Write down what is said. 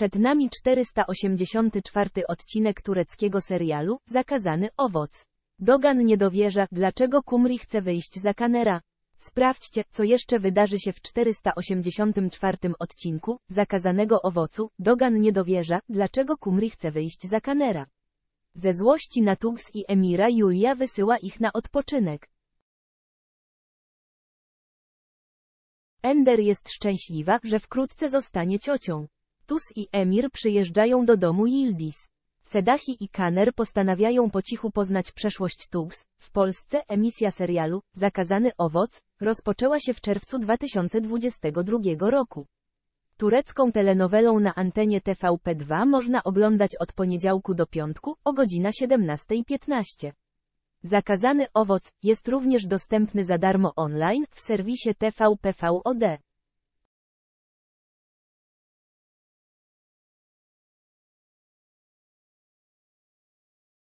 Przed nami 484 odcinek tureckiego serialu Zakazany owoc. Dogan nie dowierza, dlaczego Kumri chce wyjść za Kanera. Sprawdźcie, co jeszcze wydarzy się w 484 odcinku Zakazanego owocu. Dogan nie dowierza, dlaczego Kumri chce wyjść za Kanera. Ze złości na Tugs i Emira Julia wysyła ich na odpoczynek. Ender jest szczęśliwa, że wkrótce zostanie ciocią. Tus i Emir przyjeżdżają do domu Yildiz. Sedahi i Kaner postanawiają po cichu poznać przeszłość Tugs. W Polsce emisja serialu Zakazany owoc rozpoczęła się w czerwcu 2022 roku. Turecką telenowelą na antenie TVP2 można oglądać od poniedziałku do piątku o godzina 17.15. Zakazany owoc jest również dostępny za darmo online w serwisie TVPvod.